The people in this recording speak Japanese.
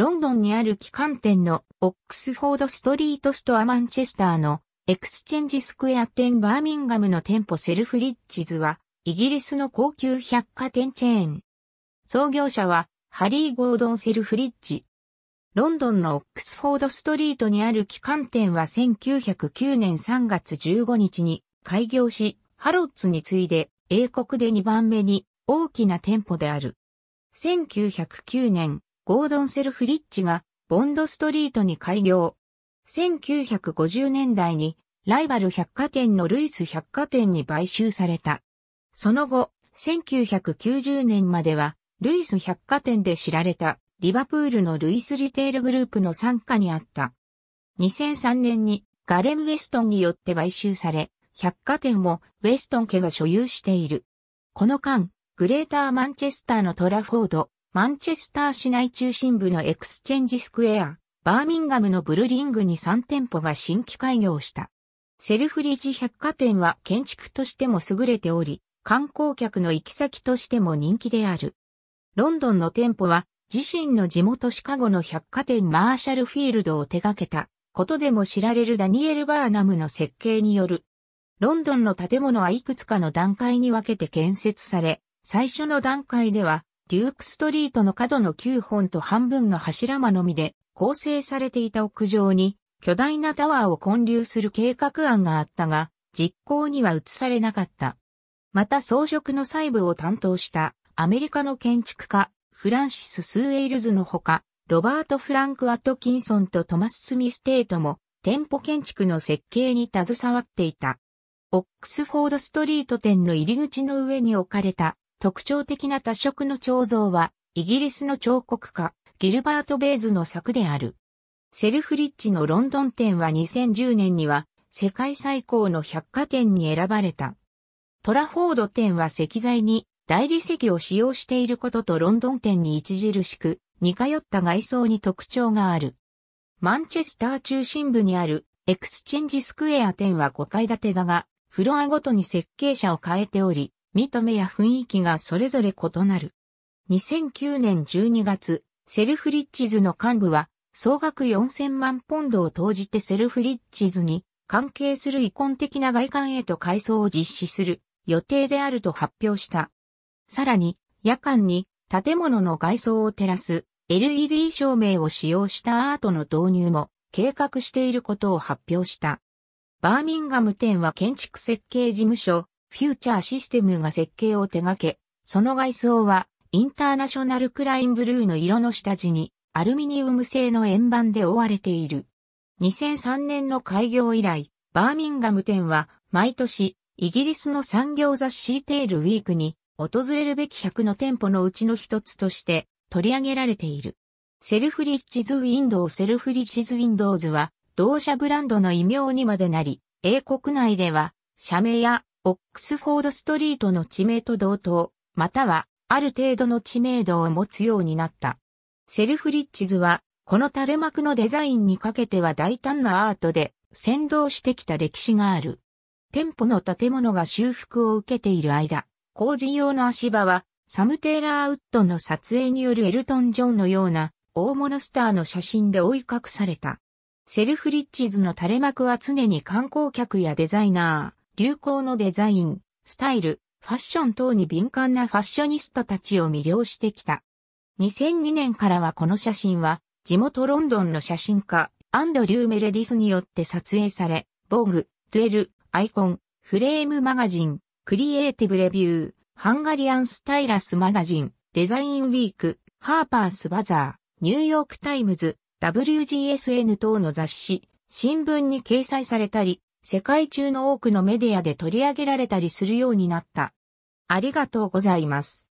ロンドンにある旗艦店のオックスフォードストリートストアマンチェスターのエクスチェンジスクエア店バーミンガムの店舗セルフリッジズはイギリスの高級百貨店チェーン。創業者はハリー・ゴードン・セルフリッジ。ロンドンのオックスフォードストリートにある旗艦店は1909年3月15日に開業し、ハロッツに次いで英国で2番目に大きな店舗である。1909年、ゴードン・セルフリッチがボンドストリートに開業。1950年代にライバル百貨店のルイス百貨店に買収された。その後、1990年まではルイス百貨店で知られたリバプールのルイスリテールグループの傘下にあった。2003年にガレン・ウェストンによって買収され、百貨店もウェストン家が所有している。この間、グレーターマンチェスターのトラフォード、マンチェスター市内中心部のエクスチェンジスクエア、バーミンガムのブルリングに3店舗が新規開業した。セルフリッジ百貨店は建築としても優れており、観光客の行き先としても人気である。ロンドンの店舗は自身の地元シカゴの百貨店マーシャルフィールドを手掛けたことでも知られるダニエル・バーナムの設計による。ロンドンの建物はいくつかの段階に分けて建設され、最初の段階ではデュークストリートの角の9本と半分の柱間のみで構成されていた屋上に巨大なタワーを建立する計画案があったが、実行には移されなかった。また装飾の細部を担当したアメリカの建築家、フランシス・スーエイルズのほか、ロバート・フランク・アトキンソンとトマス・スミス・テートも店舗建築の設計に携わっていた。オックスフォードストリート店の入り口の上に置かれた特徴的な多色の彫像は、イギリスの彫刻家、ギルバート・ベイズの作である。セルフリッジのロンドン店は2010年には、世界最高の百貨店に選ばれた。トラフォード店は石材に大理石を使用していることとロンドン店に著しく似通った外装に特徴がある。マンチェスター中心部にあるエクスチェンジスクエア店は5階建てだが、フロアごとに設計者を変えており、見た目や雰囲気がそれぞれ異なる。2009年12月、セルフリッチズの幹部は、総額4000万ポンドを投じてセルフリッチズに関係する遺恨的な外観へと改装を実施する予定であると発表した。さらに、夜間に建物の外装を照らす LED 照明を使用したアートの導入も計画していることを発表した。バーミンガム店は建築設計事務所フューチャーシステムが設計を手掛け、その外装は、インターナショナルクラインブルーの色の下地に、アルミニウム製の円盤で覆われている。2003年の開業以来、バーミンガム店は、毎年、イギリスの産業雑誌テールウィークに、訪れるべき100の店舗のうちの一つとして、取り上げられている。セルフリッチズウィンドウセルフリッチズウィンドウズは、同社ブランドの異名にまでなり、英国内では、社名やオックスフォードストリートの地名と同等、またはある程度の知名度を持つようになった。セルフリッチズは、この垂れ幕のデザインにかけては大胆なアートで、先導してきた歴史がある。店舗の建物が修復を受けている間、工事用の足場は、サム・テーラー・ウッドの撮影によるエルトン・ジョンのような大物スターの写真で追い隠された。セルフリッチズの垂れ幕は常に観光客やデザイナー、流行のデザイン、スタイル、ファッション等に敏感なファッショニストたちを魅了してきた。2002年からはこの写真は、地元ロンドンの写真家、アンドリュー・メレディスによって撮影され、ボーグ、トゥエル、アイコン、フレームマガジン、クリエイティブレビュー、ハンガリアンスタイラスマガジン、デザインウィーク、ハーパースバザー、ニューヨークタイムズ、WGSN 等の雑誌、新聞に掲載されたり、世界中の多くのメディアで取り上げられたりするようになった。ありがとうございます。